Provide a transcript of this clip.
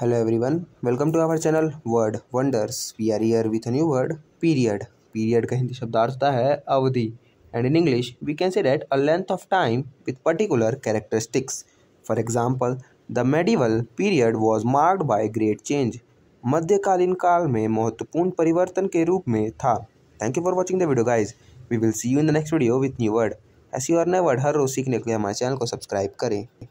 hello everyone welcome to our channel word wonders we are here with a new word period period का हिंदी शब्दार्थ है अवधि and in English we can say that a length of time with particular characteristics for example the medieval period was marked by great change मध्यकालीन काल में महत्वपूर्ण परिवर्तन के रूप में था thank you for watching the video guys we will see you in the next video with new word ऐसी और नए वर्ड हर रोज सीखने के लिए हमारे चैनल को सब्सक्राइब करें